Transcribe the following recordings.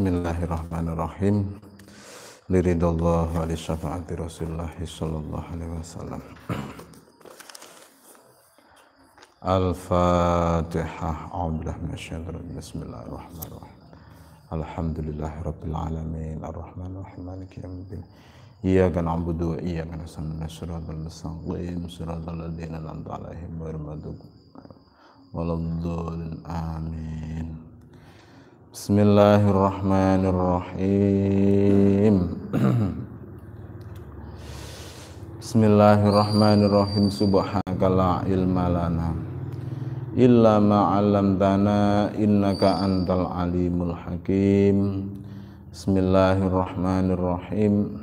Bismillahirrahmanirrahim. Liridallah wa li syafaati Rasulullah sallallahu alaihi wasallam. Al-Fatihah. Bismillahirrahmanirrahim. Alhamdulillah rabbil alamin arrahmanir rahim maliki yaumiddin. Iyyaka na'budu wa iyyaka nasta'in. Shiratal mustaqim, shiratal ladzina an'amta 'alaihim ghairil maghdubi 'alaihim Amin. Bismillahirrahmanirrahim Bismillahirrahmanirrahim Subhanaka la ilma lana Illa ma'alamdana innaka antal alimul hakim Bismillahirrahmanirrahim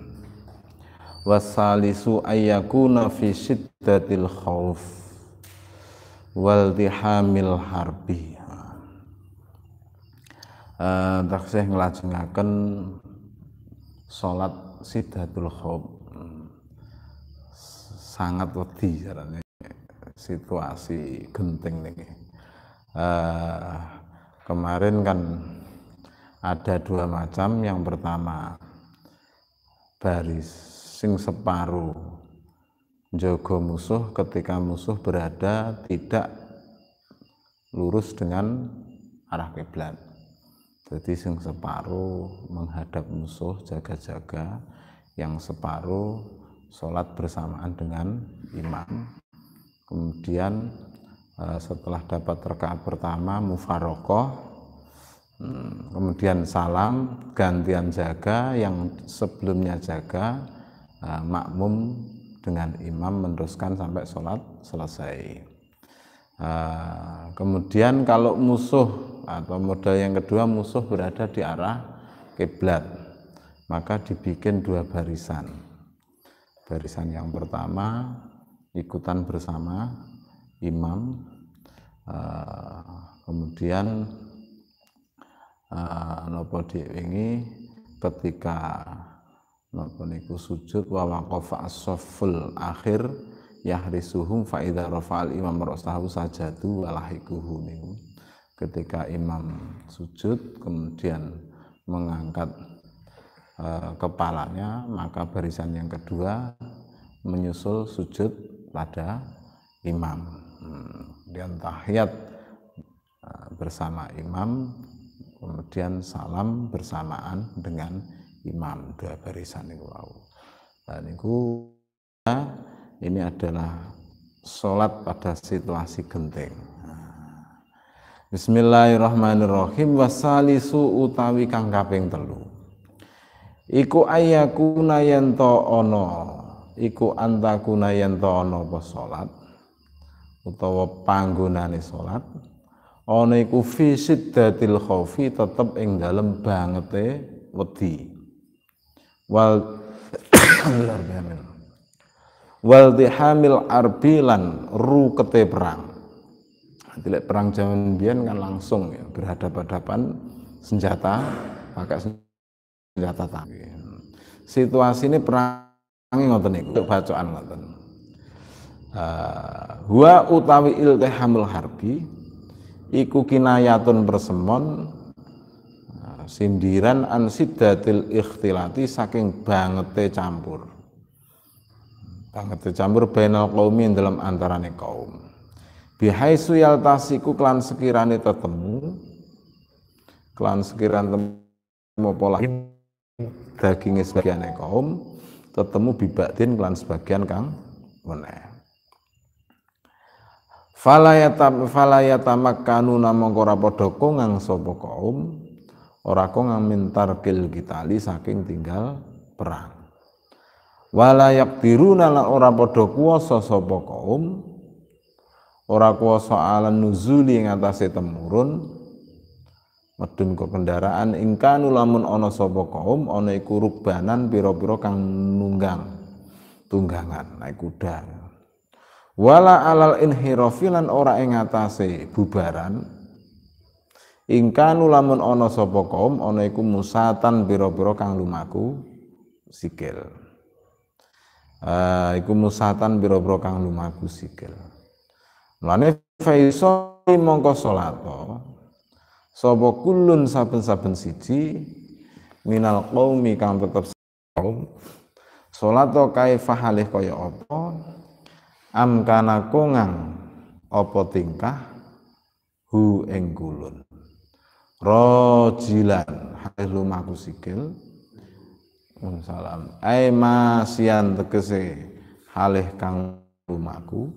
Wasalisu ayyakuna fi syiddatil khawf Waltihamil harbi uh, eh, taksih ngelajengaken salat sidatul khob sangat wedi carane situasi genting niki eh, kemarin kan ada dua macam yang pertama baris sing separuh jogo musuh ketika musuh berada tidak lurus dengan arah kiblat jadi yang separuh menghadap musuh jaga-jaga yang separuh sholat bersamaan dengan imam kemudian eh, setelah dapat rekaat pertama mufarokoh hmm, kemudian salam gantian jaga yang sebelumnya jaga eh, makmum dengan imam meneruskan sampai sholat selesai Nah, kemudian kalau musuh atau modal yang kedua musuh berada di arah kiblat, maka dibikin dua barisan. Barisan yang pertama ikutan bersama imam, eh, kemudian eh, nopo diwingi ketika nopo niku sujud wa asoful akhir yahrisuhum fa idza rafa'al imam ra'sahu sajadu walahi minhum ketika imam sujud kemudian mengangkat uh, kepalanya maka barisan yang kedua menyusul sujud pada imam hmm. dan tahiyat uh, bersama imam kemudian salam bersamaan dengan imam dua barisan itu dan itu ini adalah sholat pada situasi genting. Bismillahirrahmanirrahim wasalisu utawi kang kaping telu. Iku ayakuna yanto ono, iku antakuna yanto ono apa sholat. utawa panggunani sholat. ono iku fisid datil khofi tetep ing dalem bangete wedi. Wal Alhamdulillah wal dihamil arbilan ru kete perang Dilihat perang zaman bian kan langsung ya, berhadapan-hadapan senjata pakai senjata tangki situasi ini perang ngoten niku untuk bacaan ngoten uh, eh, wa utawi iltihamul harbi iku kinayatun persemon eh, sindiran ansidatil ikhtilati saking bangete campur banget tercampur bainal qaumin dalam antarane kaum bihai suyal tasiku klan sekirane tetemu klan sekiran temu pola dagingnya sebagian kaum tetemu bibatin klan sebagian kang meneh falayata falayatamakanu namangka ora padha kongang sobo kaum ora kongang mintar kil kitali saking tinggal perang wala yakdiruna lan ora padha kuwasa sapa kaum ora kuwasa ala nuzuli ing atase temurun medun ke kendaraan ingkanu lamun ana sapa kaum ana iku rukbanan pira-pira kang nunggang tunggangan naik kuda wala alal inhirafi ora ing atase bubaran ingkanu lamun ana sapa kaum ana iku musatan pira-pira kang lumaku sikil uh, iku musatan biro-biro kang lumaku sikil mlane faiso mongko salato sapa kulun saben-saben siji minal qaumi kang tetep kaum salato kae fahalih kaya apa amkana kongang apa tingkah hu ing kulun rojilan halih lumaku sikil mun salam ai masian tegese halih kang lumaku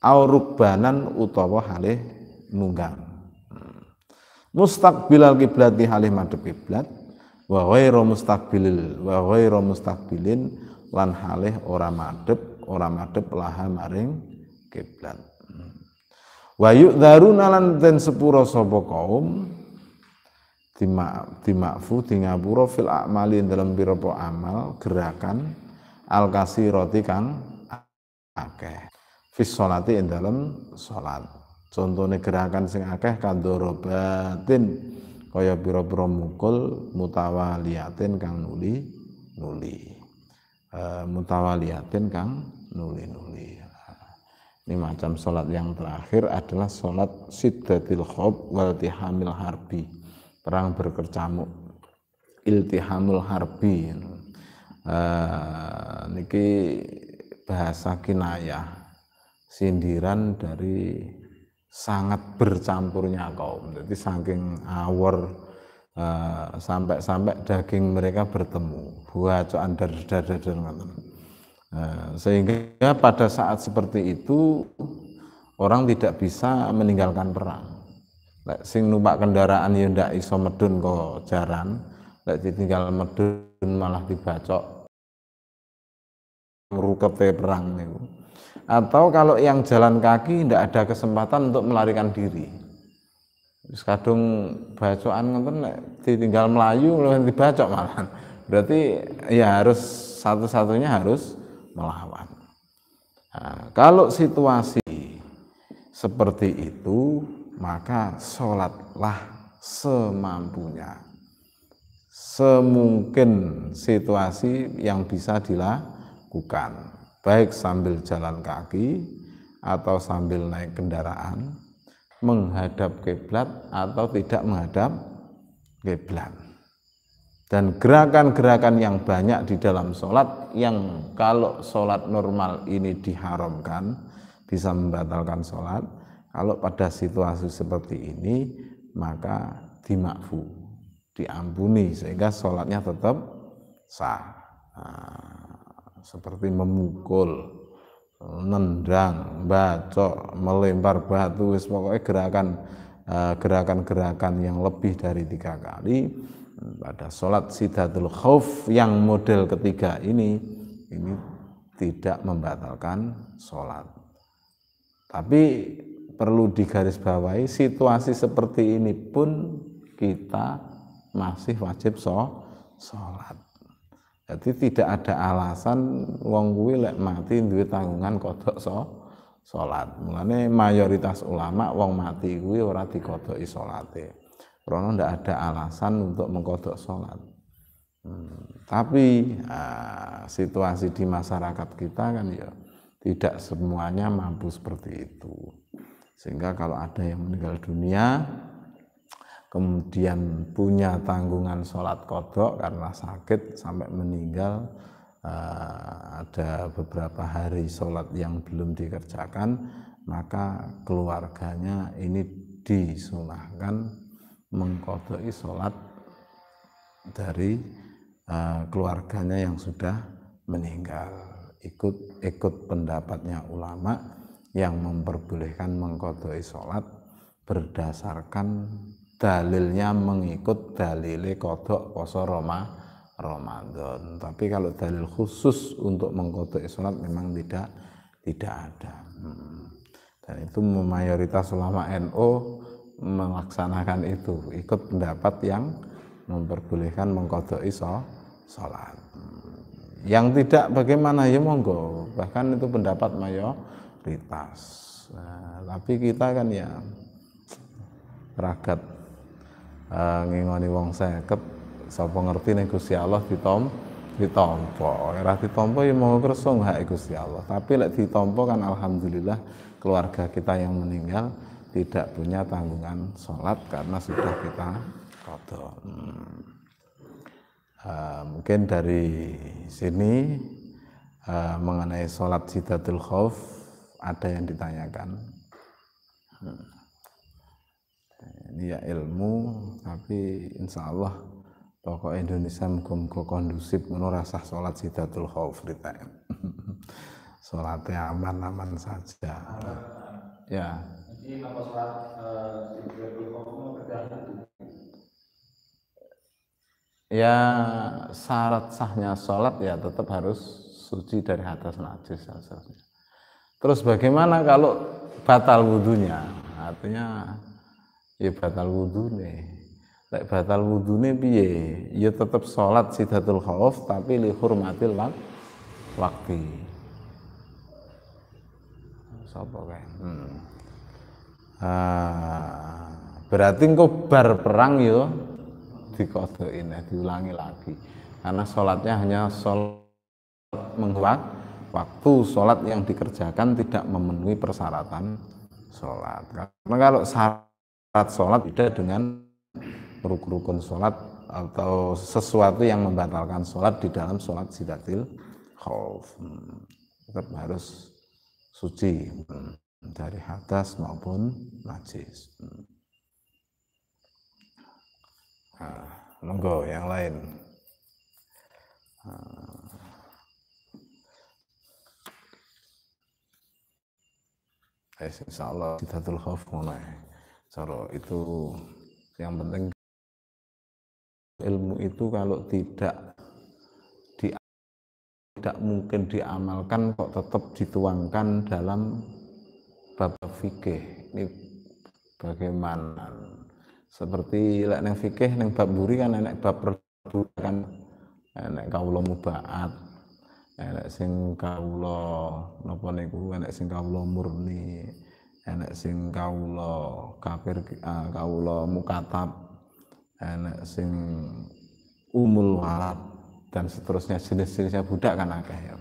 au banan utawa halih nunggang hmm. mustaqbilal kiblat di halih madhep kiblat wa ghairu mustaqbilil wa ghairu mustaqbilin lan halih ora madhep ora madhep laha maring kiblat hmm. wa yu'dzaruna lan den sepura sapa kaum Timak, makfu di ngapura fil amali dalam birobo amal gerakan al roti kang akeh fis solati in dalam salat contohnya gerakan sing akeh kandoro batin kaya birobo mukul mutawaliatin kang nuli nuli e, eh, mutawaliatin kang nuli nuli ini macam solat yang terakhir adalah solat siddatil khob wal tihamil harbi perang berkecamuk iltihamul harbi uh, niki bahasa kinayah sindiran dari sangat bercampurnya kaum jadi saking awor uh, sampai-sampai daging mereka bertemu buah coan dar eh, sehingga pada saat seperti itu orang tidak bisa meninggalkan perang lek sing numpak kendaraan yang tidak iso medun kok jaran lek ditinggal medun malah dibacok rukepe perang niku atau kalau yang jalan kaki tidak ada kesempatan untuk melarikan diri wis kadung bacokan ngoten ditinggal melayu malah dibacok malah berarti ya harus satu-satunya harus melawan nah, kalau situasi seperti itu maka sholatlah semampunya semungkin situasi yang bisa dilakukan baik sambil jalan kaki atau sambil naik kendaraan menghadap kiblat atau tidak menghadap kiblat dan gerakan-gerakan yang banyak di dalam sholat yang kalau sholat normal ini diharamkan bisa membatalkan sholat kalau pada situasi seperti ini, maka dimakfu, diampuni, sehingga sholatnya tetap sah. Nah, seperti memukul, nendang, bacok, melempar batu, pokoknya gerakan eh, gerakan-gerakan yang lebih dari tiga kali pada sholat sidatul khuf yang model ketiga ini ini tidak membatalkan sholat tapi perlu digarisbawahi situasi seperti ini pun kita masih wajib so sholat jadi tidak ada alasan wong kuwi lek mati duwe tanggungan kodok so sholat mulane mayoritas ulama wong mati kuwi ora dikodoki sholate karena ndak ada alasan untuk mengkodok sholat hmm. tapi nah, situasi di masyarakat kita kan ya tidak semuanya mampu seperti itu. Sehingga kalau ada yang meninggal dunia, kemudian punya tanggungan sholat kodok karena sakit sampai meninggal, eh, ada beberapa hari sholat yang belum dikerjakan, maka keluarganya ini disunahkan mengkodoi sholat dari eh, keluarganya yang sudah meninggal ikut ikut pendapatnya ulama yang memperbolehkan mengkodoi sholat berdasarkan dalilnya mengikut dalile kodok poso Roma Ramadan. Tapi kalau dalil khusus untuk mengkodoi sholat memang tidak tidak ada. Hmm. Dan itu mayoritas ulama NU NO melaksanakan itu, ikut pendapat yang memperbolehkan mengkodoi sholat. Hmm. Yang tidak bagaimana ya monggo, bahkan itu pendapat mayor prioritas. Nah, tapi kita kan ya ragat uh, ngingoni wong seket sapa ngerti nih Gusti Allah ditom ditompo Ora ditompo ya mau kresung hak Gusti Allah. Tapi lek ditompo kan alhamdulillah keluarga kita yang meninggal tidak punya tanggungan sholat karena sudah kita kodok. Hmm. Uh, mungkin dari sini uh, mengenai sholat sidatul khauf ada yang ditanyakan. Hmm. Ini ya ilmu, tapi insya Allah pokok Indonesia muka kondusif menorasah sholat sidatul khawf ditanya. Sholatnya aman-aman saja. Ya. Jadi apa sholat eh, sidatul khawf ya syarat sahnya sholat ya tetap harus suci dari atas najis asalnya. Terus bagaimana kalau batal wudhunya? Artinya ya batal nih. Lek batal nih biye. Ya tetap sholat sidatul khawf tapi li hurmatil wak waktu. Sopo kan? Hmm. Ah, berarti kok bar perang yo ya, ya, diulangi lagi. Karena sholatnya hanya sholat menghuak waktu sholat yang dikerjakan tidak memenuhi persyaratan sholat. Karena kalau syarat sholat tidak dengan rukun-rukun sholat atau sesuatu yang membatalkan sholat di dalam sholat sidatil khauf. Hmm, tetap harus suci hmm, dari hadas maupun najis. Hmm. Nah, monggo yang lain. Nah. guys eh, insya Allah kita tulhof mulai Soro itu yang penting ilmu itu kalau tidak di, tidak mungkin diamalkan kok tetap dituangkan dalam bab fikih ini bagaimana seperti lek neng fikih neng bab buri kan enek bab perbudakan enek kaulah mubaat enak sing kawula napa niku enak sing kawula murni enak sing kawula kafir uh, kawula mukatab enak sing umul walad dan seterusnya jenis-jenisnya budak kan akeh ya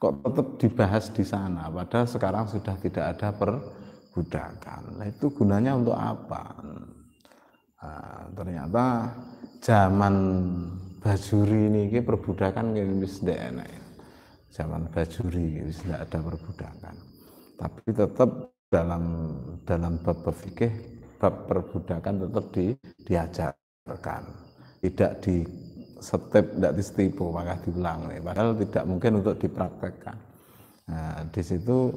kok tetap dibahas di sana padahal sekarang sudah tidak ada perbudakan nah, itu gunanya untuk apa nah, ternyata zaman bajuri ini perbudakan ini wis enak zaman bajuri tidak ada perbudakan tapi tetap dalam dalam bab berfikih bab perbudakan tetap di, diajarkan tidak di setep tidak disetipu maka diulang nih padahal tidak mungkin untuk dipraktekkan nah, di situ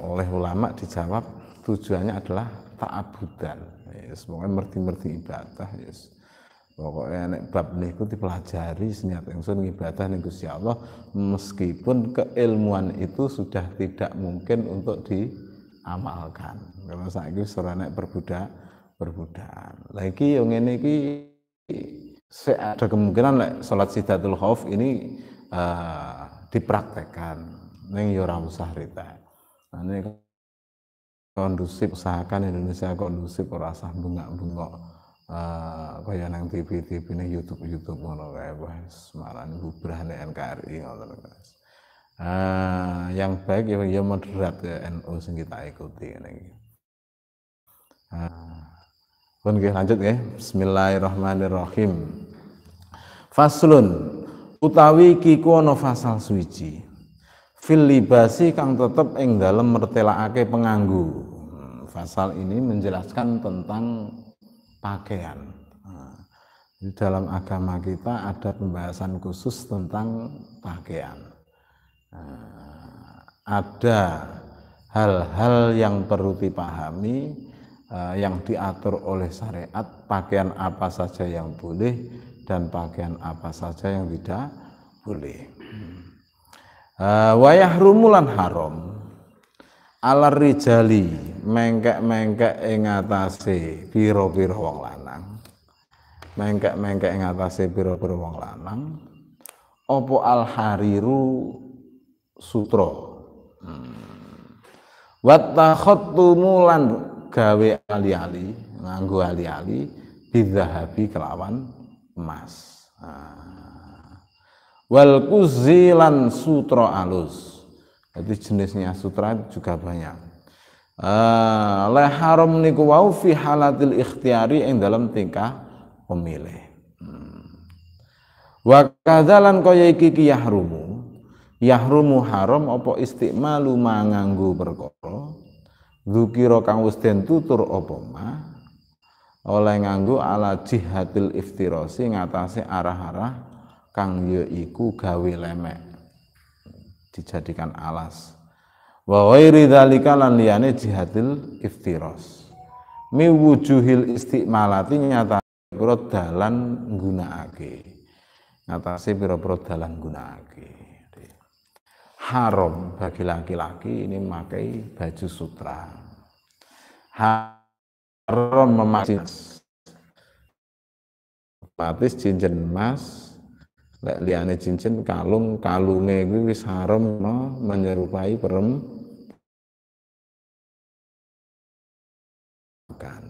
oleh ulama dijawab tujuannya adalah ta'abudan yes, semuanya merti-merti ibadah yes. Pokoknya nek bab niku dipelajari yang ingsun ibadah ning Gusti Allah meskipun keilmuan itu sudah tidak mungkin untuk diamalkan. Karena saya wis ora nek berbudak, perbudakan. Lagi yang ini iki ada kemungkinan lek like, salat sidatul khauf ini uh, dipraktekkan ning yo ora usah rita. kondusif usahakan Indonesia kondusif ora bunga-bunga. Uh, kaya nang TV-TV ne YouTube-YouTube ngono kae bahas marani bubrah nek NKRI ngoten guys. Uh, ah, yang baik ya, ya moderat ya NU sing kita ikuti ngene Uh, pun kita lanjut ya. Bismillahirrahmanirrahim. Faslun utawi kiku fasal suici. Fil libasi kang tetep ing dalem mertelakake penganggu. Hmm, fasal ini menjelaskan tentang pakaian. Nah, di dalam agama kita ada pembahasan khusus tentang pakaian. Nah, ada hal-hal yang perlu dipahami eh, yang diatur oleh syariat pakaian apa saja yang boleh dan pakaian apa saja yang tidak boleh. Hmm. Eh, wayah rumulan haram alar rijali mengkek-mengkek ing biro pira wong lanang mengkek-mengkek ingatasi biro biro pira wong lanang opo al hariru sutra hmm. wa takhattumu lan gawe ali-ali nganggo ali-ali bidzahabi kelawan emas nah. wal kuzilan sutro alus jadi jenisnya sutra juga banyak. Uh, eh, le haram niku wau fi halatil ikhtiari yang dalam tingkah pemilih. Hmm. Wa kadzalan kaya iki ki yahrumu. Yahrumu haram apa istimalu manganggu perkara. Dzukira kang wis den tutur apa ma oleh nganggu ala jihatil iftirasi ngatasi arah-arah kang ya iku gawe lemek dijadikan alas wa wairi dhalika lan liyane jihadil iftiros mi wujuhil istiqmalati nyata piro dalan nyata si piro piro dalan nggunakake haram bagi laki-laki ini memakai baju sutra haram memakai otomatis cincin emas lek liane cincin kalung kalunge kuwi wis haram no, menyerupai perem perempuan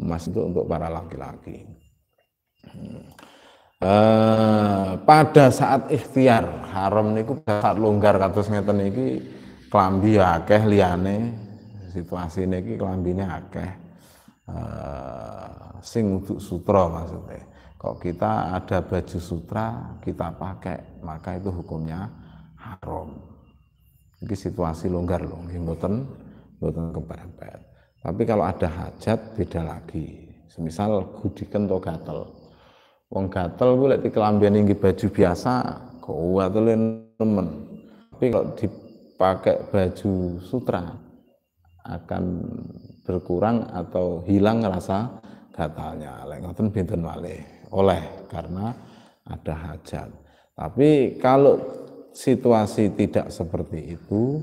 emas itu untuk para laki-laki uh, pada saat ikhtiar haram niku saat longgar kados ngeten iki klambi akeh liane situasi niki klambine akeh uh, sing untuk sutra maksudnya Kok kita ada baju sutra, kita pakai, maka itu hukumnya haram. Ini situasi longgar loh, mboten mboten kepepet. Tapi kalau ada hajat beda lagi. Semisal gudikan atau gatel. Wong gatel gue di kelambian tinggi baju biasa, kuat temen. Tapi kalau dipakai baju sutra akan berkurang atau hilang rasa gatalnya. Lek ngoten binten malih oleh karena ada hajat. Tapi kalau situasi tidak seperti itu,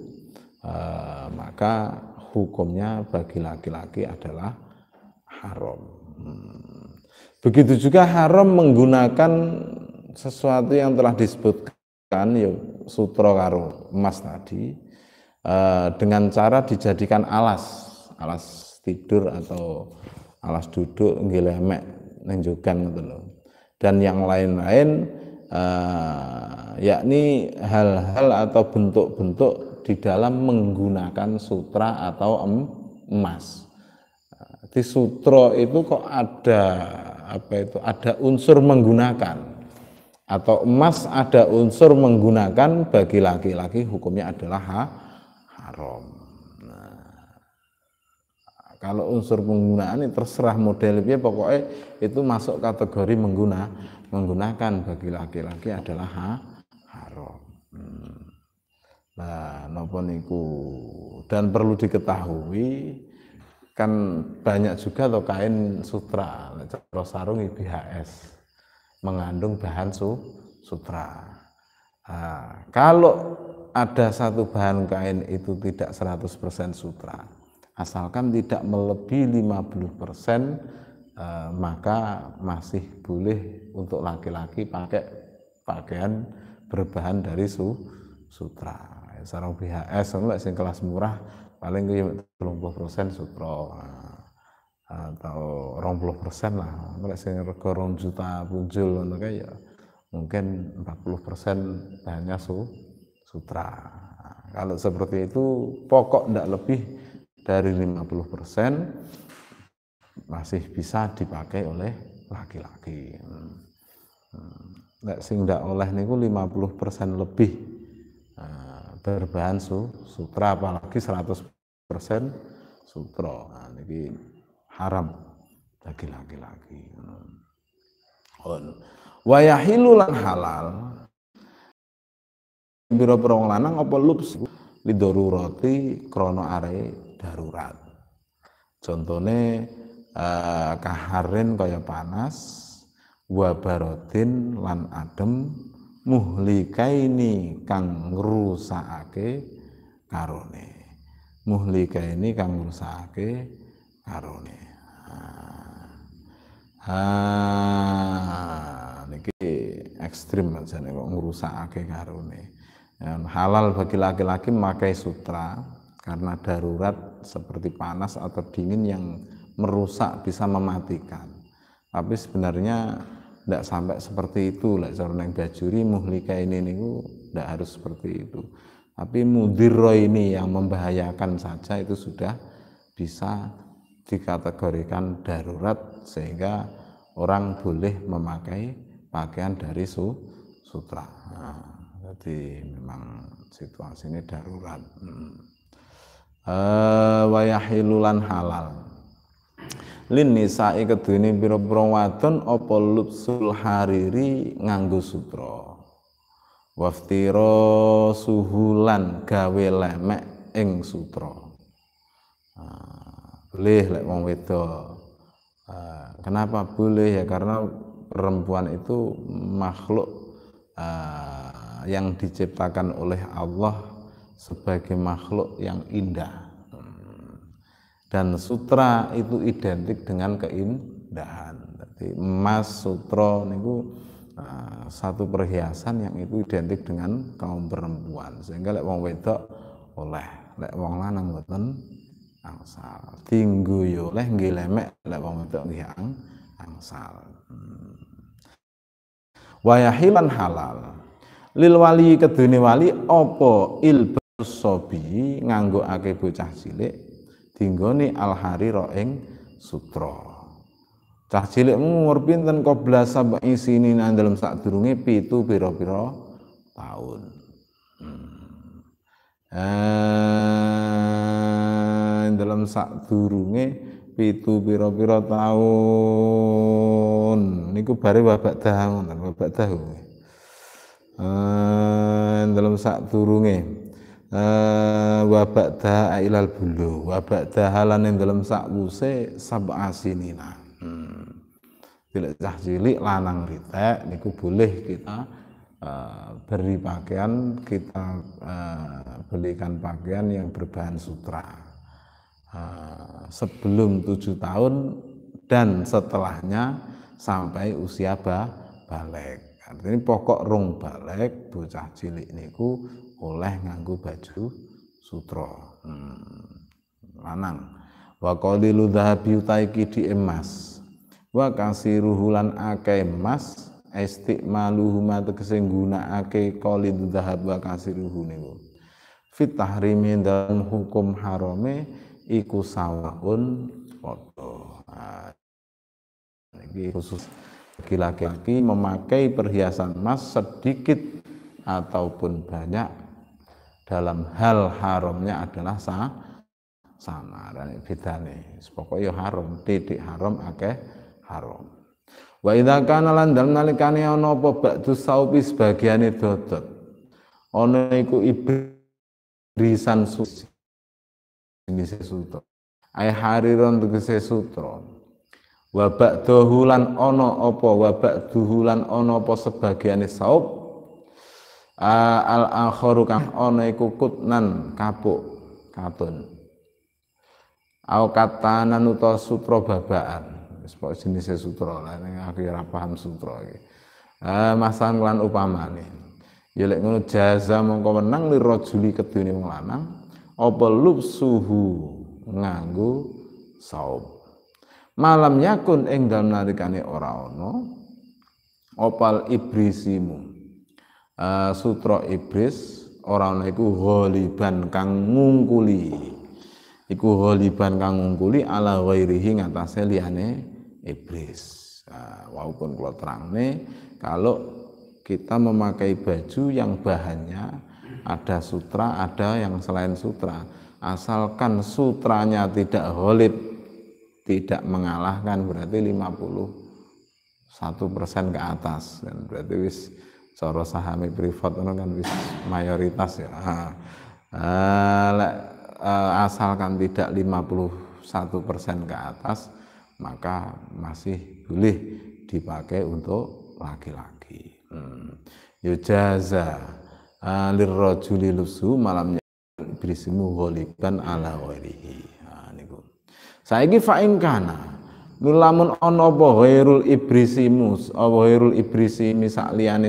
eh, maka hukumnya bagi laki-laki adalah haram. Hmm. Begitu juga haram menggunakan sesuatu yang telah disebutkan, ya sutra karo emas tadi, eh, dengan cara dijadikan alas, alas tidur atau alas duduk ngelemek nunjukkan gitu Dan yang lain-lain uh, yakni hal-hal atau bentuk-bentuk di dalam menggunakan sutra atau emas. Di sutra itu kok ada apa itu ada unsur menggunakan atau emas ada unsur menggunakan bagi laki-laki hukumnya adalah haram. Kalau unsur penggunaan ini terserah modelnya pokoknya itu masuk kategori mengguna menggunakan bagi laki-laki adalah ha, haram. Nah, hmm. maupun niku dan perlu diketahui kan banyak juga atau kain sutra, cara sarung IBHS mengandung bahan su, sutra. Nah, kalau ada satu bahan kain itu tidak 100% sutra, asalkan tidak melebihi 50% eh, maka masih boleh untuk laki-laki pakai pakaian berbahan dari su, sutra Sarung BHS enggak anu sing kelas murah paling puluh persen sutra eh, atau puluh persen lah Mereka anu sing rego juta punjul mereka anu ya mungkin 40 persen bahannya su, sutra kalau seperti itu pokok tidak lebih dari 50% persen masih bisa dipakai oleh laki-laki. Hmm. Nek sing ndak oleh niku 50% lebih eh, berbahan su, sutra apalagi 100% sutra. Nah, niki haram bagi laki-laki. Hmm. Wa lan halal. Biro perang lanang apa lidoru roti krono are darurat. Contohnya eh, kaharin kaya panas, wabarotin lan adem, muhlikaini kang rusakake karone. Muhlikaini kang rusakake karone. Ah. ah, niki ekstrim nih kok ngurusake karone. Halal bagi laki-laki memakai sutra karena darurat seperti panas atau dingin yang merusak bisa mematikan tapi sebenarnya tidak sampai seperti itu lah seorang yang bajuri muhlika ini niku tidak harus seperti itu tapi mudiro ini yang membahayakan saja itu sudah bisa dikategorikan darurat sehingga orang boleh memakai pakaian dari su sutra nah, jadi memang situasi ini darurat hmm. Eh, wayahilulan halal lin nisa'i kedune biro biro wadon apa lupsul hariri nganggu sutra waftiro suhulan gawe lemek ing sutra ah, boleh lek wong wedo ah, kenapa boleh ya karena perempuan itu makhluk ah, yang diciptakan oleh Allah sebagai makhluk yang indah. Dan sutra itu identik dengan keindahan. Jadi emas, sutra niku eh, satu perhiasan yang itu identik dengan kaum perempuan. Sehingga lek wong wedok oleh, lek wong lanang mboten angsal. Tinggu yo ya oleh nggih lemek lek wong wedok nggih angsal. Hmm. Wayahilan halal lil wali kedune wali apa ilba sobi nganggokake bocah cilik dinggoni alhari roeng sutra. Cah cilik umur pinten qabla sab'i sinina dalam sadurunge pitu piro piro tahun. Hmm. Eh, dalam sadurunge pitu piro piro taun. Niku bare babak tahun, babak tahun. Eh, dalam sadurunge Eh, wa dah ilal bulu wa halan lanin dalam sakwuse sab'a sinina hmm. tidak cah cilik lanang ritek niku boleh kita uh, beri pakaian kita uh, belikan pakaian yang berbahan sutra uh, sebelum tujuh tahun dan setelahnya sampai usia ba balik artinya pokok rong balik bocah cilik niku oleh nganggu baju sutra. Hmm. Lanang. Wa qalilu dhahabi utaiki di emas. Wa kasiruhu lan ake emas istimaluhu ma tegese nggunakake qalidu dhahab wa kasiruhu niku. Fit tahrimi dalam hukum harame iku sawaun padha. Ini ah, khusus laki-laki memakai perhiasan emas sedikit ataupun banyak dalam hal haramnya adalah sa sama dan bedane pokoknya ya haram titik haram akeh haram wa idza kana lan dalem nalikane ana apa ba'du saupi sebagiane dodot ana iku ibrisan suci ini sutra ay hariron tegese sutra wa ba'dahu lan ana apa wa ba'dahu lan ana apa sebagiane saup al akharu kang ana iku kutnan kapuk katun au katanan uta sutra babaan wis jenise sutra lah ning aku ya ora paham sutra iki ah masan lan upamane ya lek ngono jaza mongko menang lirajuli kedune wong lanang apa lubsuhu nganggo saub malam yakun ing dalem nalikane ora ana opal ibrisimu Eh, sutra iblis ora ana iku ghaliban kang ngungkuli iku ghaliban kang ngungkuli ala ghairihi ngatasé liyane iblis nah, walaupun kalau terangnya kalau kita memakai baju yang bahannya ada sutra ada yang selain sutra asalkan sutranya tidak holib, tidak mengalahkan berarti 51 persen ke atas dan berarti wis cara sahami privat itu kan wis mayoritas ya. Ah, asalkan tidak 51% ke atas maka masih boleh dipakai untuk laki-laki. Hmm. Yujaza eh, lirrojuli lusu malamnya brisimu ghaliban ala ghairihi. Ha niku. Saiki fa ingkana lu ono bohirul ibrisimus apa ghairul ibrisi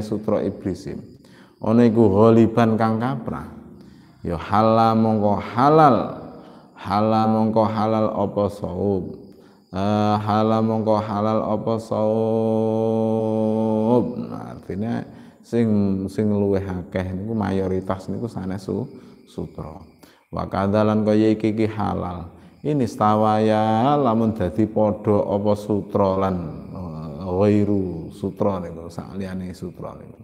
sutro ibrisim ana iku ghaliban kang kaprah Yo ya halal mongko halal halal mongko halal opo saum uh, eh, halal mongko halal opo saum nah, artinya sing sing luwih akeh niku mayoritas niku sana su, sutro. Wakadalan kadalan kaya halal ini stawaya lamun dadi podo apa sutra lan eh, ghairu sutra niku sakliyane sutra niku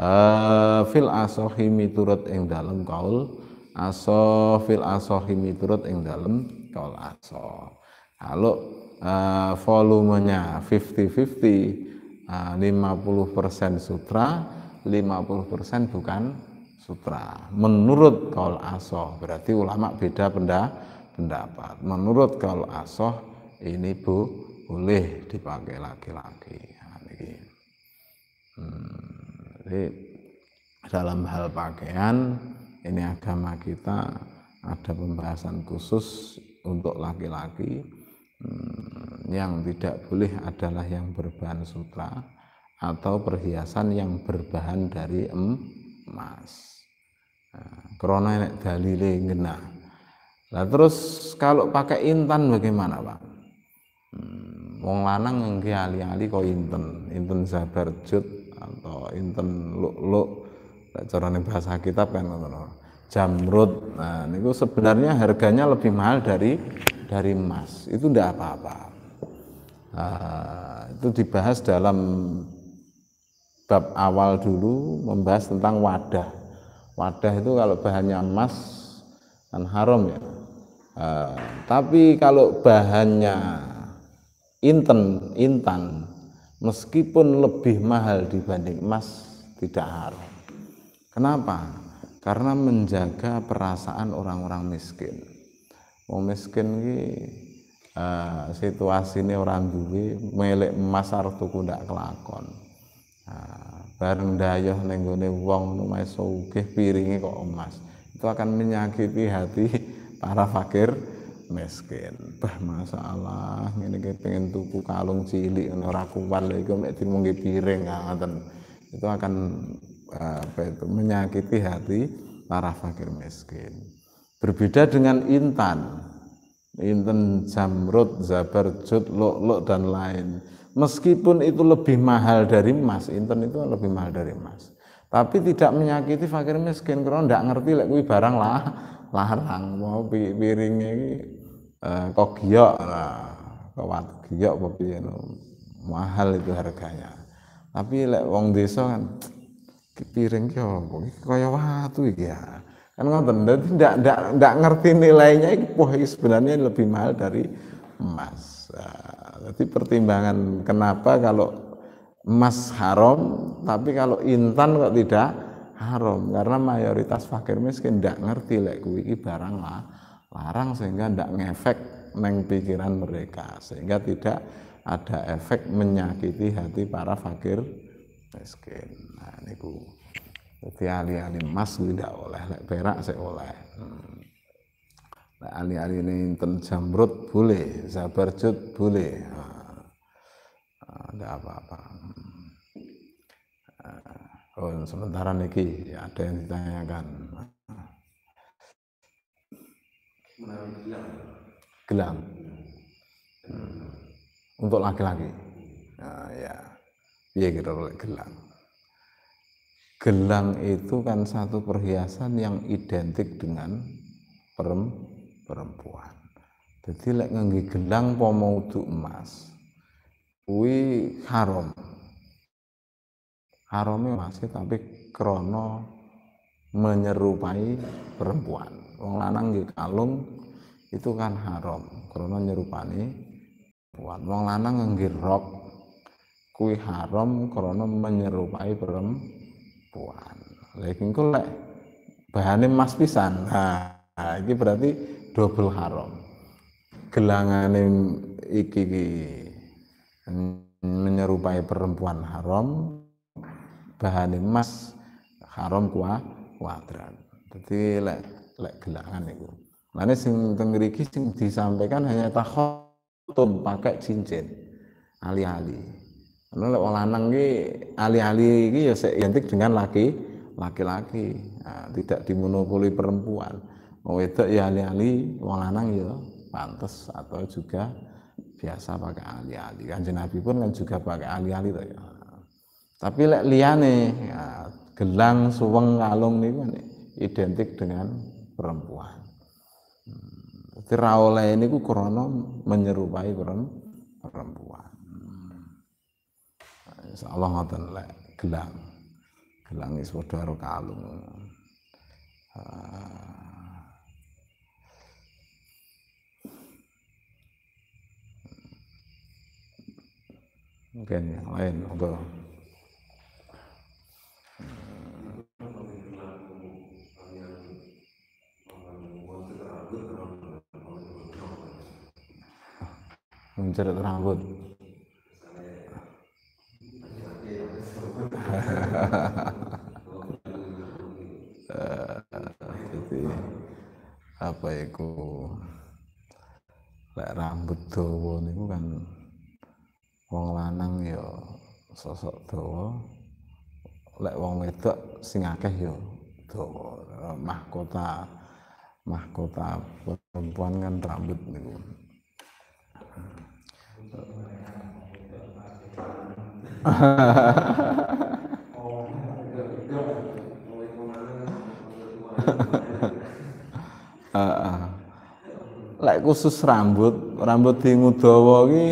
uh, fil asahi miturut ing dalem kaul aso fil asahi miturut ing dalem kaul aso halo uh, eh, volumenya 50-50 uh, 50% sutra 50% bukan sutra menurut kaul aso berarti ulama beda pendapat pendapat. Menurut kalau asoh ini bu boleh dipakai laki-laki. Nah, hmm, jadi dalam hal pakaian ini agama kita ada pembahasan khusus untuk laki-laki hmm, yang tidak boleh adalah yang berbahan sutra atau perhiasan yang berbahan dari emas. Nah, Krona Corona dalile genah Nah terus kalau pakai intan bagaimana pak? Hmm, wong lanang nggih alih-alih kok intan, intan sabar jut atau inten luk-luk nih bahasa kitab kan ngono. Jamrut. Nah, niku sebenarnya harganya lebih mahal dari dari emas. Itu tidak apa-apa. uh, itu dibahas dalam bab awal dulu membahas tentang wadah. Wadah itu kalau bahannya emas kan haram ya Uh, tapi kalau bahannya inten, intan, meskipun lebih mahal dibanding emas, tidak haram. Kenapa? Karena menjaga perasaan orang-orang miskin. Mau miskin ini uh, eh, situasi ini orang duwe melek emas tuku ndak kelakon. Uh, bareng dayoh nenggone wong lumayan sugih piringi kok emas. Itu akan menyakiti hati para fakir miskin. Bah masalah Ini kita pengen tuku kalung cilik orang kuat lagi iku mesti mungkin piring ah, ngoten. Itu akan eh, apa itu menyakiti hati para fakir miskin. Berbeda dengan intan. Intan, jamrut, zabarjut, lok dan lain. Meskipun itu lebih mahal dari emas, intan itu lebih mahal dari emas. Tapi tidak menyakiti fakir miskin karena tidak ngerti lek barang lah larang mau piring ini eh, kok giok lah kok giok apa mahal itu harganya tapi lek wong desa kan piring ki opo iki kaya watu iki ya kan ngoten dadi ndak ndak ndak ngerti nilainya iki wah sebenarnya lebih mahal dari emas jadi nah, pertimbangan kenapa kalau emas haram tapi kalau intan kok tidak haram karena mayoritas fakir miskin tidak ngerti lek kuwi barang lah larang sehingga tidak ngefek neng pikiran mereka sehingga tidak ada efek menyakiti hati para fakir miskin nah niku dadi ali-ali emas tidak oleh lek perak saya oleh hmm. lek ali-ali inten jamrut boleh zabarjut boleh nah, apa-apa Oh, sementara niki ya ada yang ditanyakan. Gelang. Hmm. Untuk laki-laki. Nah, ya. Iya kita gitu, gelang. Gelang itu kan satu perhiasan yang identik dengan perempuan. Jadi lek like, gelang pomo emas, kuwi haram harome masih tapi krono menyerupai perempuan wong lanang di kalung itu kan haram krono menyerupani perempuan wong lanang nggih rok kui haram krono menyerupai perempuan lha iki emas pisan nah, nah ini berarti double haram gelangan iki, iki menyerupai perempuan haram bahan emas haram kuah kuadran. Jadi lek lek gelangan itu. mana sing tengriki sing disampaikan hanya takhotum pakai cincin alih-alih. karena lek lanang ki alih-alih ki ya identik dengan laki laki-laki. Nah, tidak dimonopoli perempuan. Mau itu ya alih-alih, wong lanang ya pantas atau juga biasa pakai alih-alih. kan Nabi pun kan juga pakai alih-alih ya. Tapi lek liyane ya, gelang, suweng, kalung niku identik dengan perempuan. Jadi hmm, ra oleh niku krana menyerupai perempuan. Hmm. Insyaallah ngoten lek gelang. Gelang iso karo kalung. Ah. Hmm. Mungkin yang lain untuk mencerit rambut jadi apa ya, ku lek rambut dawa niku kan wong lanang ya sosok dawa lek wong wedok sing akeh ya dawa mahkota mahkota perempuan kan rambut niku Lek khusus rambut, rambut di Ngudawa iki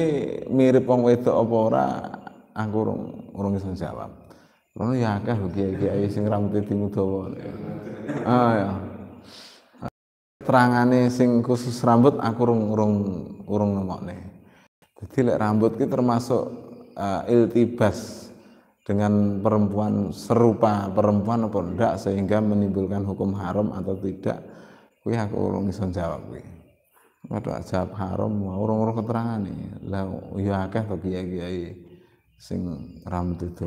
mirip wong wedok apa ora? Aku urung urung iso jawab. Ngono ya akeh kiai-kiai sing rambut di Ngudawa. Ah ya. Terangane sing khusus rambut aku urung urung urung nemokne. Jadi lek rambut kita termasuk uh, iltibas dengan perempuan serupa perempuan apa tidak sehingga menimbulkan hukum haram atau tidak kuwi aku urung iso jawab kuwi. Waduh jawab haram urung-urung keterangan nih. Lah ya akeh to kiai-kiai sing rambut itu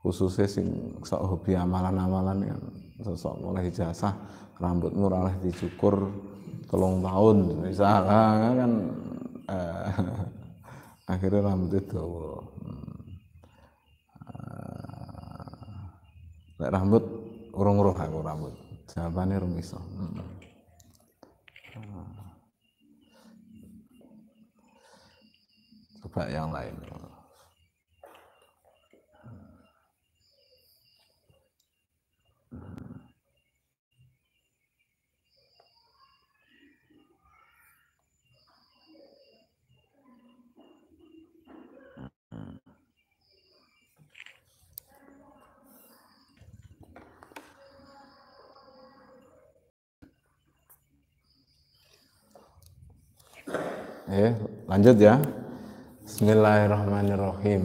khususnya sing sok hobi amalan-amalan kan sosok oleh ijazah murah oleh dicukur telung tahun misalnya kan uh, akhirnya rambutnya dawa hmm. uh, rambut urung roh aku rambut jawabannya urung iso hmm. coba yang lain ya, lanjut ya. Bismillahirrahmanirrahim.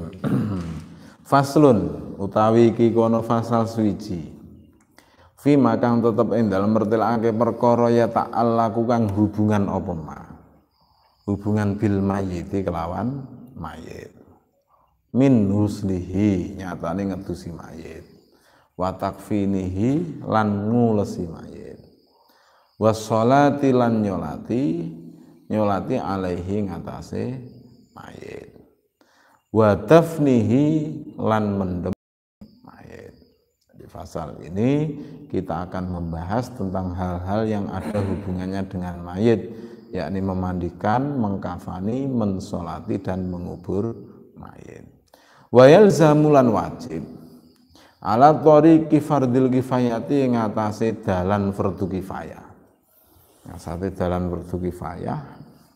Faslun utawi iki kono fasal suici Fi makang tetep ing dalem mertelake perkara ya laku kang hubungan apa ma. Hubungan bil mayit kelawan mayit. Min huslihi nyatane ngedusi mayit. Wa takfinihi lan ngulesi mayit. sholati lan nyolati nyolati alaihi ngatasi mayit wa tafnihi lan mendem mayit di pasal ini kita akan membahas tentang hal-hal yang ada hubungannya dengan mayit yakni memandikan, mengkafani, mensolati dan mengubur mayit. Wa yalzamulan wajib ala tori kifardil kifayati ngatasi dalan fardu kifayah Sate dalan fardu kifayah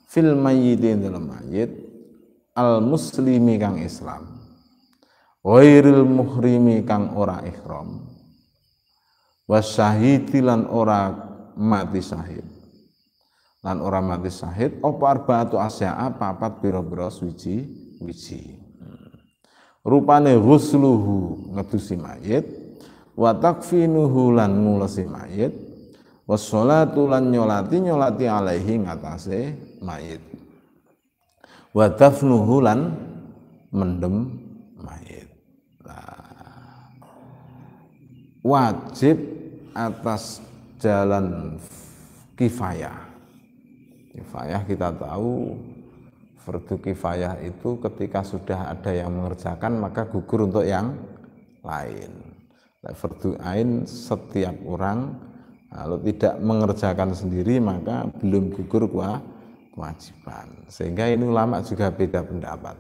fil mayyitin dalam mayit al muslimi kang Islam. Wairil muhrimi kang ora ihram. Wasyahidi lan ora mati syahid. Lan ora mati syahid apa arbaatu asya'a papat biro-biro suci wiji. Rupane rusluhu ngedusi mayit wa takfinuhu lan ngulesi mayit wassalatu lan nyolati nyolati alaihi ngatasé mayit wa dafnuhu lan mendem mayit nah, wajib atas jalan kifayah kifayah kita tahu fardu kifayah itu ketika sudah ada yang mengerjakan maka gugur untuk yang lain fardu ain setiap orang kalau tidak mengerjakan sendiri maka belum gugur kewajiban. Sehingga ini ulama juga beda pendapat.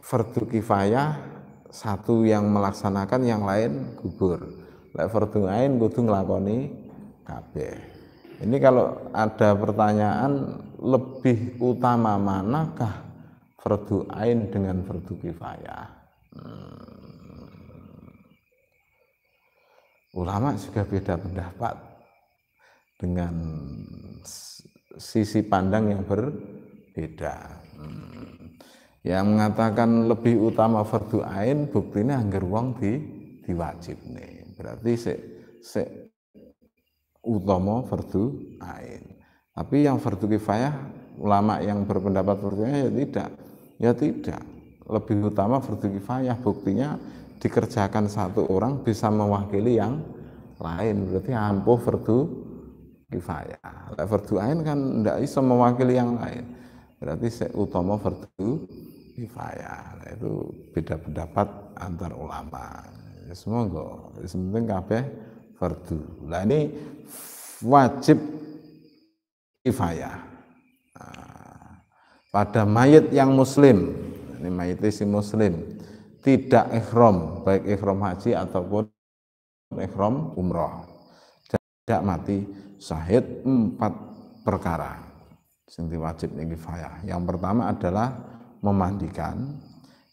Fardu kifayah satu yang melaksanakan yang lain gugur. Lek fardu ain kudu nglakoni kabeh. Ini kalau ada pertanyaan lebih utama manakah fardu ain dengan fardu kifayah? Hmm. ulama juga beda pendapat dengan sisi pandang yang berbeda. Hmm. Yang mengatakan lebih utama fardu ain buktinya anggar wong di diwajib nih. Berarti se, se utama fardu ain. Tapi yang fardu kifayah ulama yang berpendapat sepertinya ya tidak. Ya tidak. Lebih utama fardu kifayah buktinya dikerjakan satu orang bisa mewakili yang lain berarti ampuh fardu kifayah lah fardu ain kan tidak bisa mewakili yang lain berarti utama fardu kifayah nah, itu beda pendapat antar ulama ya, semoga ya, penting kabeh fardu lah ini wajib kifayah nah, pada mayat yang muslim ini mayit si muslim tidak ikhram, baik ikhram haji ataupun ikhram umroh. Tidak mati syahid empat perkara senti wajib ning kifayah. Yang pertama adalah memandikan,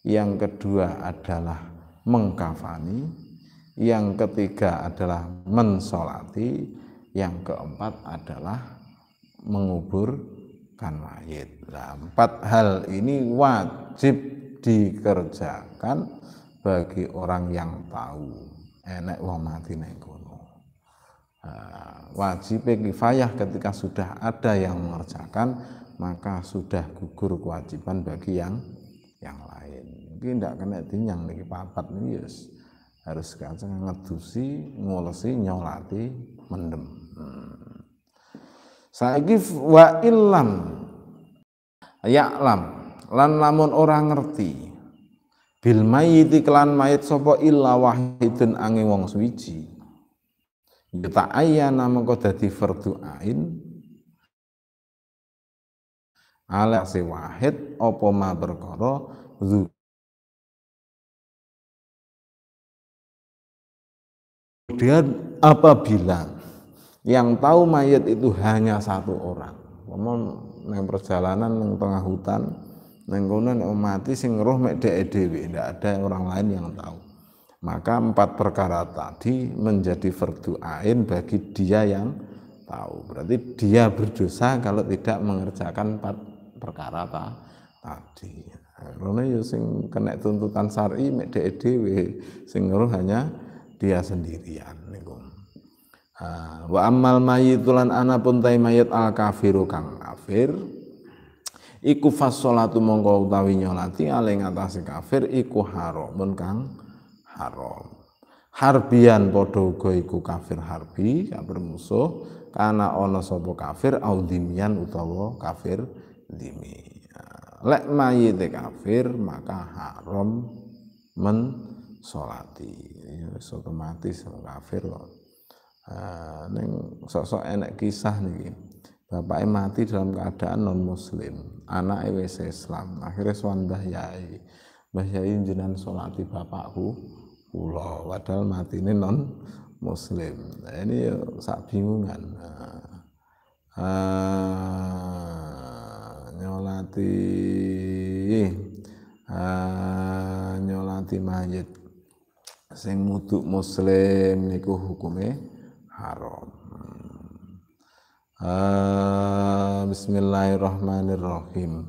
yang kedua adalah mengkafani, yang ketiga adalah mensolati, yang keempat adalah menguburkan mayit. Nah, empat hal ini wajib dikerjakan dipersiapkan bagi orang yang tahu enek wong mati ning kono ah, wajib kifayah ketika sudah ada yang mengerjakan maka sudah gugur kewajiban bagi yang yang lain mungkin tidak kena dinyang lagi papat nih yes. harus kacang ngedusi ngolesi nyolati mendem hmm. saiki wa illam ya'lam lan lamun orang ngerti bil mayiti kelan mayit sapa illa wahidun angin wong suwiji yata ayyana mengko dadi fardhu ain ala si wahid apa ma perkara zu kemudian apabila yang tahu mayat itu hanya satu orang Memang yang perjalanan di tengah hutan Nengkunan umati mati sing roh mek dewi tidak ada orang lain yang tahu maka empat perkara tadi menjadi fardu ain bagi dia yang tahu berarti dia berdosa kalau tidak mengerjakan empat perkara ta, tadi karena ya sing kena tuntutan syar'i mek dewi sing roh hanya dia sendirian ah, wa ammal mayitulan ana pun tai mayit al kafiru kang kafir iku fasolatu mongko utawi nyolati ale ngatasi kafir iku haramun kang haram harbian padha uga iku kafir harbi kafir musuh kana ana sapa kafir audimian utawa kafir dimi ah, lek mayit kafir maka haram men solati wis otomatis kafir loh. Ah, uh, ning sok-sok enek kisah niki bapaknya mati dalam keadaan non muslim anak wis Islam akhirnya suan mbah yai mbah yai jenengan solati bapakku kula padahal mati ini non muslim nah, ini sak bingungan nah, uh, nyolati uh, nyolati mayit sing muduk muslim niku hukume haram uh, Bismillahirrahmanirrahim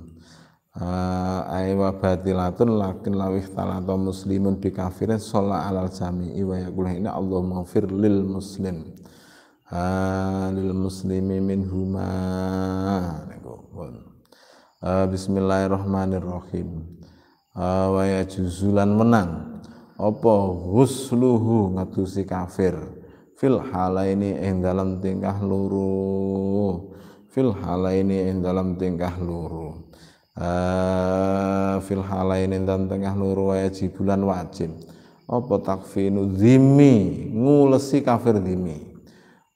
uh, ah, aywa batilatun lakin lawih talato muslimun kafirin sholat alal jami'i wa yakulah ini Allah maghfir lil muslim uh, lil muslimi min huma uh, Bismillahirrahmanirrahim uh, wa yajuzulan menang apa husluhu ngatusi kafir fil halaini ing dalam tingkah luru, fil halaini ing dalam tingkah luru, uh, fil halaini dalam tingkah luru wajib bulan wajib apa takfinu zimi ngulesi kafir zimi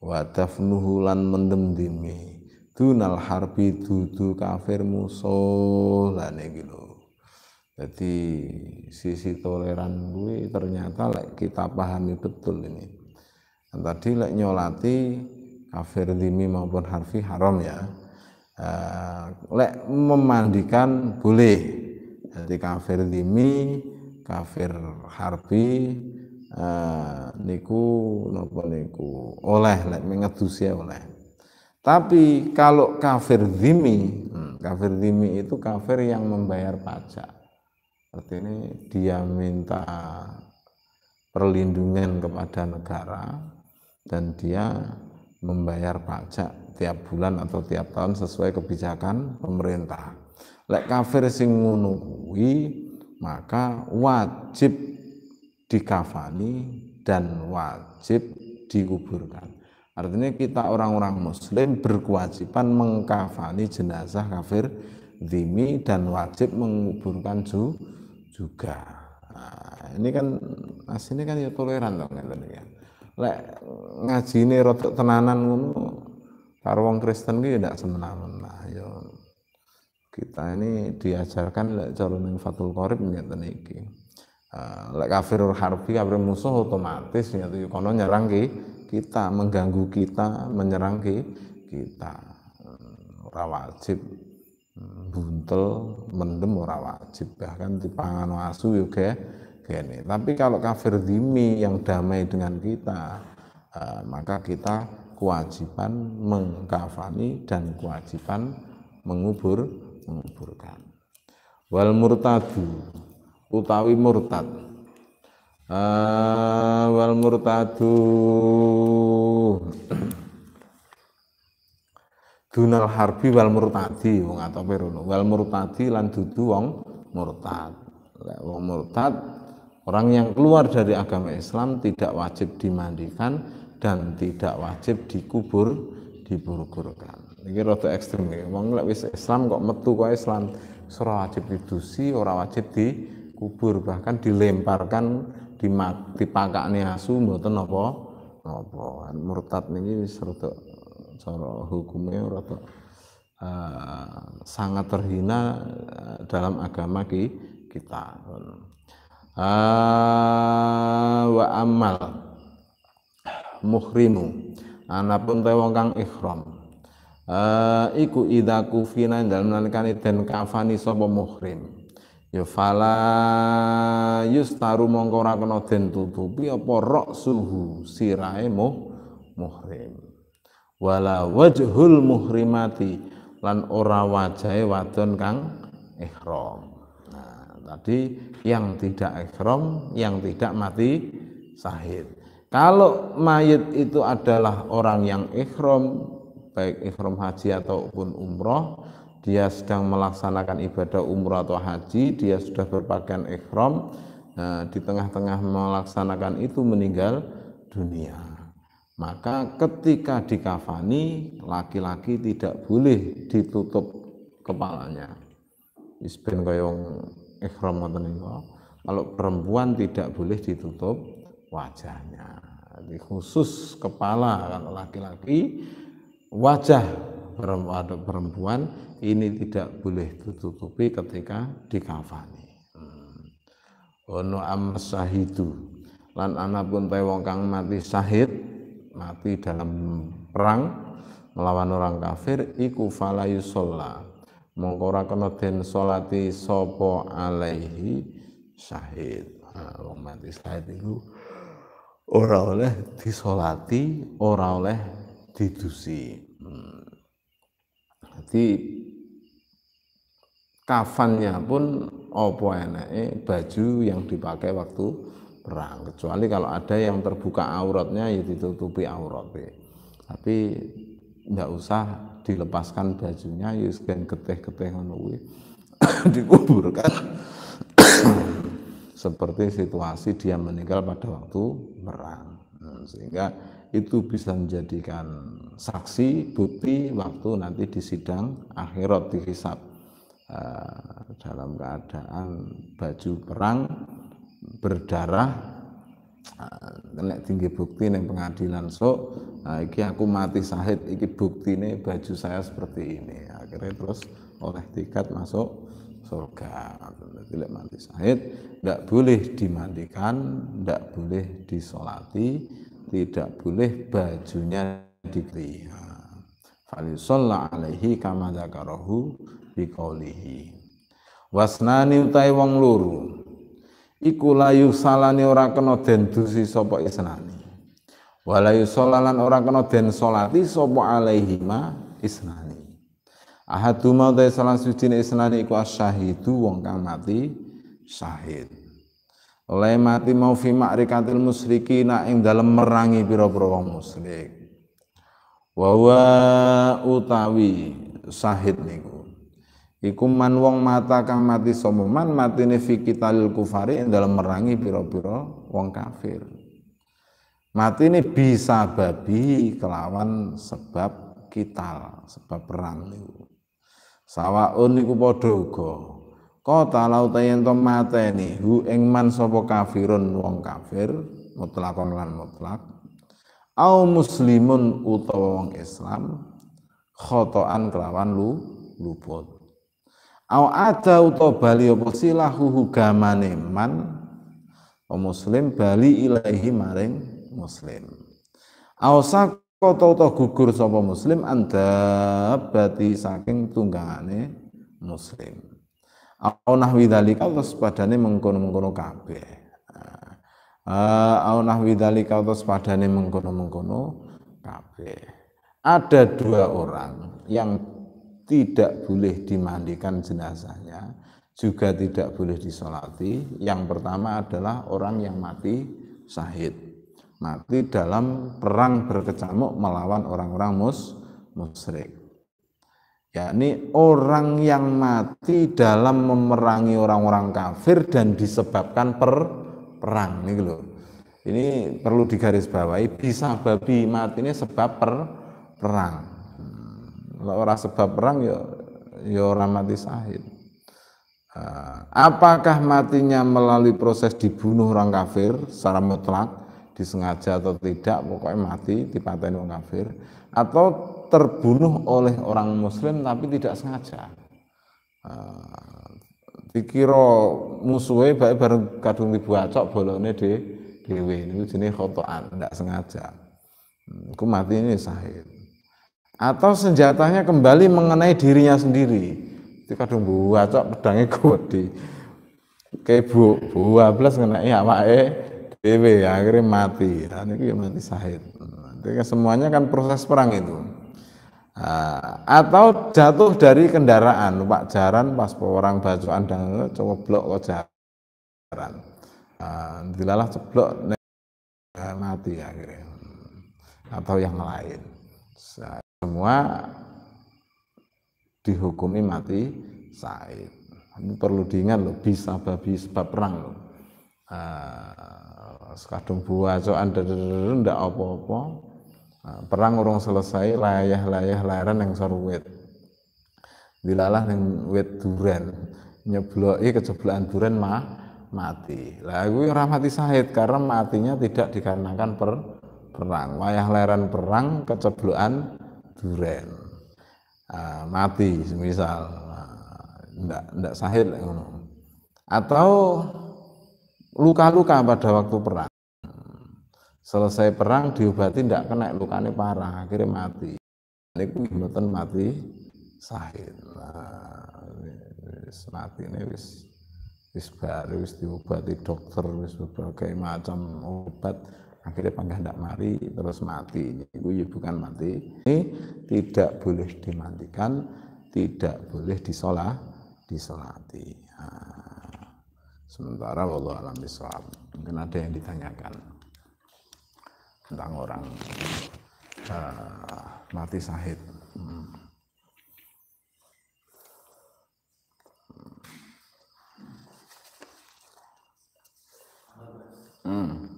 wa tafnuhu lan mendem zimi dunal harbi dudu kafir musuh lan iki lho jadi sisi toleran gue ternyata like, kita pahami betul ini dan tadi lek nyolati kafir dimi maupun harfi haram ya. Eh, lek memandikan boleh. Jadi kafir dimi, kafir harfi eh, niku napa niku oleh lek mengedusi ya oleh. Tapi kalau kafir dimi, hmm, kafir dimi itu kafir yang membayar pajak. Artinya dia minta perlindungan kepada negara, dan dia membayar pajak tiap bulan atau tiap tahun sesuai kebijakan pemerintah. Lek kafir sing ngono maka wajib dikafani dan wajib dikuburkan. Artinya kita orang-orang muslim berkewajiban mengkafani jenazah kafir dimi dan wajib menguburkan juga. Nah, ini kan ini kan ya toleran dong Ya lek ini rotok tenanan ngono karo wong Kristen ki ya ndak semena-mena ya kita ini diajarkan lek cara ning Fathul Qorib ngeten iki eh, lek kafir harbi kafir musuh otomatis nyatu kono nyerang ki kita mengganggu kita menyerang ki kita eh, ora wajib mm, buntel mendem ora wajib bahkan dipangan asu yo ya, ge gini. Tapi kalau kafir dimi yang damai dengan kita, eh, maka kita kewajiban mengkafani dan kewajiban mengubur menguburkan. Wal murtadu utawi murtad. Uh, wal murtadu dunal harbi wal murtadi wong atau perono wal murtadi lan dudu wong murtad wong murtad Orang yang keluar dari agama Islam tidak wajib dimandikan dan tidak wajib dikubur, diburukurkan. Ini rada ekstrim ya. Wong lek wis Islam kok metu kok Islam ora wajib didusi, ora wajib dikubur, bahkan dilemparkan di dipakakne asu mboten apa apa. Kan murtad niki wis rada cara hukumnya rada uh, sangat terhina eh, dalam agama ki, kita ah, wa amal muhrimu anapun te wong kang ihram iku idza kufina dalam nalikane den kafani sapa muhrim ya fala yustaru mongko ora kena den tutupi apa rok suhu sirahe muhrim wala wajhul muhrimati lan ora wajahe wadon kang ihram tadi yang tidak ekrom, yang tidak mati sahid. Kalau mayit itu adalah orang yang ikhram, baik ikhram haji ataupun umroh, dia sedang melaksanakan ibadah umroh atau haji, dia sudah berpakaian ikhram, nah, di tengah-tengah melaksanakan itu meninggal dunia. Maka ketika dikafani, laki-laki tidak boleh ditutup kepalanya. Isben koyong ikhram ngoten Kalau perempuan tidak boleh ditutup wajahnya. Jadi khusus kepala kalau laki-laki wajah perempuan ini tidak boleh ditutupi ketika dikafani. Hmm. Ono am sahidu lan ana pun te wong kang mati sahid mati dalam perang melawan orang kafir iku fala yusolla mongko ora kena den salati sapa alaihi syahid nah, wong mati syahid iku ora oleh disolati ora oleh didusi hmm. jadi kafannya pun apa enake baju yang dipakai waktu perang kecuali kalau ada yang terbuka auratnya ya ditutupi auratnya tapi tidak usah dilepaskan bajunya yus ya dan keteh-keteh ngono dikuburkan seperti situasi dia meninggal pada waktu perang hmm, sehingga itu bisa menjadikan saksi bukti waktu nanti di sidang akhirat dihisap uh, dalam keadaan baju perang berdarah uh, tinggi bukti neng pengadilan so nah, iki aku mati sahid iki bukti ini baju saya seperti ini akhirnya terus oleh tiket masuk surga tidak mati sahid tidak boleh dimandikan tidak boleh disolati tidak boleh bajunya dikriha Falisolla alaihi kamadakarohu dzakarahu wasnani utai wong luru, iku layu salani ora kena dendusi sopok isnani wala sholalan orang kena den sholati sopo alaihima isnani ahaduma utai salah suci isnani iku asyahidu wong kang mati syahid oleh mati mau fi ma'rikatil musriki na dalam merangi biro-biro wong Wawa wa utawi syahid niku iku man wong mata kang mati sopo man matine fi kitalil kufari dalam merangi piro-piro wong kafir Mati ini bisa babi kelawan sebab kital, sebab perang niku. sawa niku padha uga. Kota lauta yen to mateni hu ing man sapa kafirun wong kafir mutlakon lan mutlak. Au muslimun utawa wong Islam khotoan kelawan lu luput. Au ada utawa bali apa silahu gamane man o muslim bali ilahi maring muslim ausak kau tau gugur sapa muslim anda bati saking tunggangane muslim au nahwi terus Allah sepadane mengkono-mengkono kabeh nah, au nahwi dzalika Allah sepadane mengkono-mengkono kabe ada dua orang yang tidak boleh dimandikan jenazahnya juga tidak boleh disolati yang pertama adalah orang yang mati syahid mati dalam perang berkecamuk melawan orang-orang mus musyrik yakni orang yang mati dalam memerangi orang-orang kafir dan disebabkan per perang nih loh ini perlu digarisbawahi bisa babi mati ini sebab per perang hmm, kalau orang sebab perang ya ya orang mati sahid ah, apakah matinya melalui proses dibunuh orang kafir secara mutlak disengaja atau tidak pokoknya mati di pantai kafir atau terbunuh oleh orang muslim tapi tidak sengaja uh, dikira musuhe baik bareng kadung dibuacok bolone de dhewe ini jenenge kotoan ndak sengaja hmm, ku mati ini sahid atau senjatanya kembali mengenai dirinya sendiri itu kadung buacok pedangnya gede kayak bu, buah belas ngenai eh, dewe akhirnya mati dan itu yang mati sahid jadi kan semuanya kan proses perang itu ah, atau jatuh dari kendaraan, pak jaran pas orang baju dan coba blok ke jaran, uh, dilalah ceblok eh, mati akhirnya, atau yang lain. Semua dihukumi mati sahid, Ini perlu diingat loh, bisa babi sebab perang loh. Ah, kadung buacokan ndak apa-apa perang urung selesai layah-layah laren yang sorwet dilalah yang wet duren nyebloki keceblaan duren mah mati lah orang mati sahid karena matinya tidak dikarenakan per perang Layah leren perang keceblokan duren mati misal ndak ndak sahid atau luka-luka pada waktu perang. Selesai perang diobati tidak kena lukanya parah, akhirnya mati. ini kemudian mati sahid. Nah, wis mati ini wis wis baru wis diobati dokter wis berbagai macam obat akhirnya panggah tidak mari terus mati ini ya bukan mati ini tidak boleh dimandikan tidak boleh disolah disolati nah. Sementara Allah alam bisawab. Mungkin ada yang ditanyakan tentang orang uh, mati sahid. Hmm. Hmm.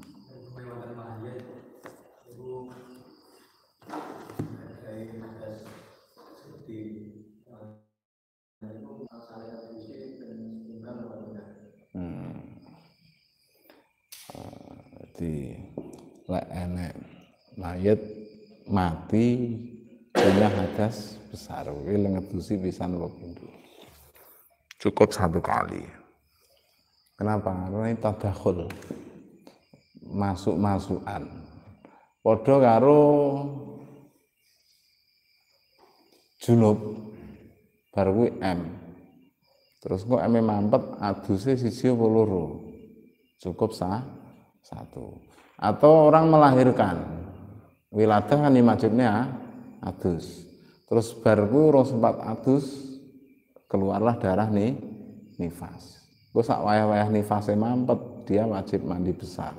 di lek enek mayit mati punya hadas besar kuwi lengedusi bisa wa gitu. cukup satu kali kenapa karena itu tadakhul masuk-masukan padha karo junub bar M terus kok M mampet aduse sisi apa cukup sah satu atau orang melahirkan wiladah kan majudnya ya? adus terus barku sempat adus keluarlah darah nih nifas gue sak wayah-wayah nifasnya mampet dia wajib mandi besar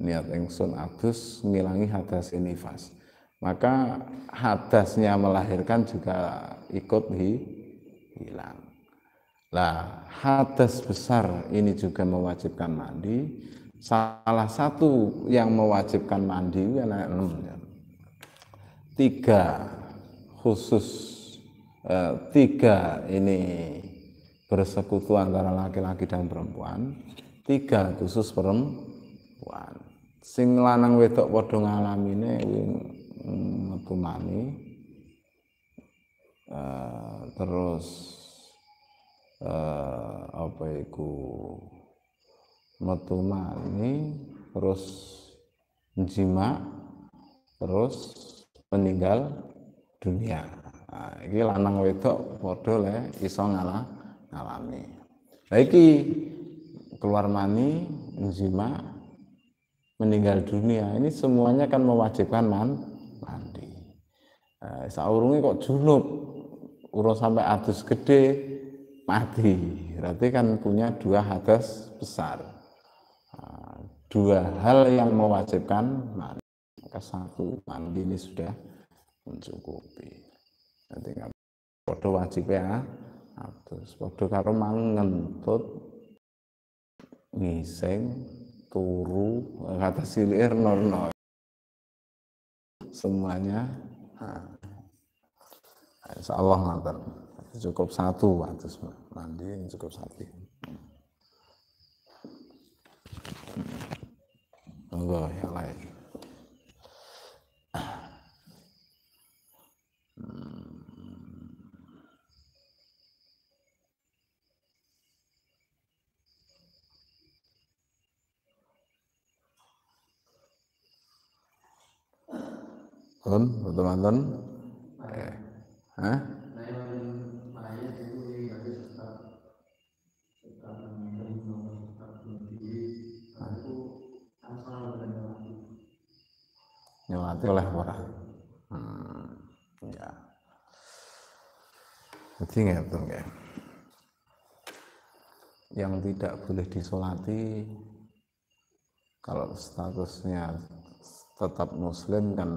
niat engsun adus ngilangi hadas nifas maka hadasnya melahirkan juga ikut hi, hilang lah hadas besar ini juga mewajibkan mandi salah satu yang mewajibkan mandi kan enam tiga khusus eh, tiga ini bersekutu antara laki-laki dan perempuan tiga khusus perempuan sing lanang wedok padha ngalamine kuwi metu mani uh, terus uh, apa itu metuma ini terus jima terus meninggal dunia nah, ini lanang wedok padha le iso ngalah ngalami nah keluar mani jima meninggal dunia ini semuanya kan mewajibkan man mandi eh, saurungi kok junub urus sampai atas gede mati berarti kan punya dua hadas besar dua hal yang mewajibkan mandi nah, maka satu mandi nah, ini sudah mencukupi nanti nggak podo wajib ya terus waktu kalau mang ngentut ngiseng turu kata silir norno semuanya nah, insya Allah nanti cukup satu nah, terus mandi cukup satu Thank Allah ya lain. Pun, hmm. teman-teman, Eh. Hah? dinikmati oleh orang. Hmm, ya. Jadi ngerti ya, ya. Yang tidak boleh disolati kalau statusnya tetap muslim kan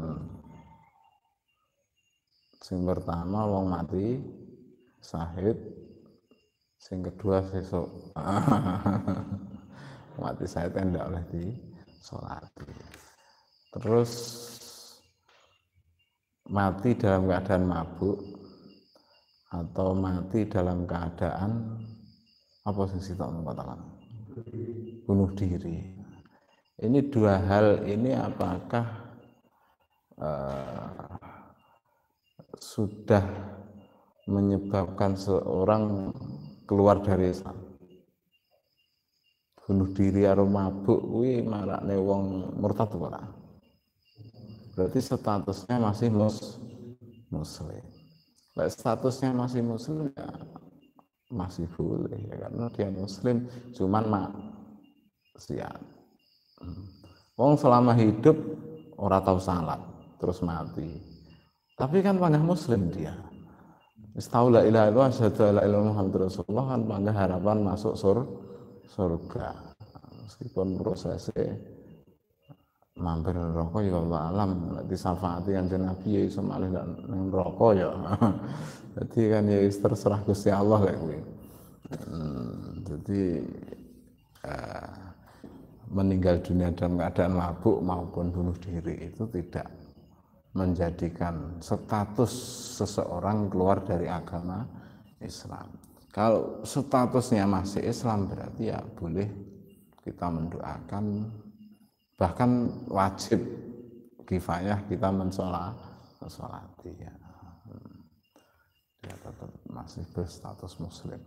sing pertama wong mati sahid sing kedua besok mati sahid kan tidak oleh disolati terus mati dalam keadaan mabuk atau mati dalam keadaan apa sih kita katakan bunuh diri ini dua hal ini apakah uh, sudah menyebabkan seorang keluar dari Islam bunuh diri atau mabuk marak marane wong murtad orang berarti statusnya masih mus muslim. Lek statusnya masih muslim ya masih boleh ya karena dia muslim cuman maksiat. Hmm. Wong selama hidup ora tahu salat terus mati. Tapi kan banyak muslim dia. Istau la ilaha illallah asyhadu alla ilaha Rasulullah kan harapan masuk sur surga. Meskipun prosesnya mampir rokok ya Allah alam di syafaat yang Nabi ya iso malih nang neraka ya jadi kan ya terserah Gusti Allah lek kuwi hmm, jadi eh, meninggal dunia dalam keadaan mabuk maupun bunuh diri itu tidak menjadikan status seseorang keluar dari agama Islam. Kalau statusnya masih Islam berarti ya boleh kita mendoakan bahkan wajib kifayah kita mensolat mensolati ya. dia tetap masih berstatus muslim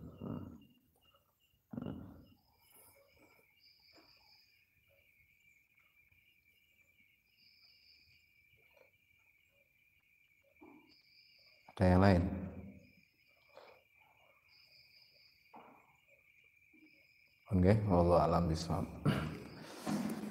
ada yang lain Oke, okay. Allah alam bismillah.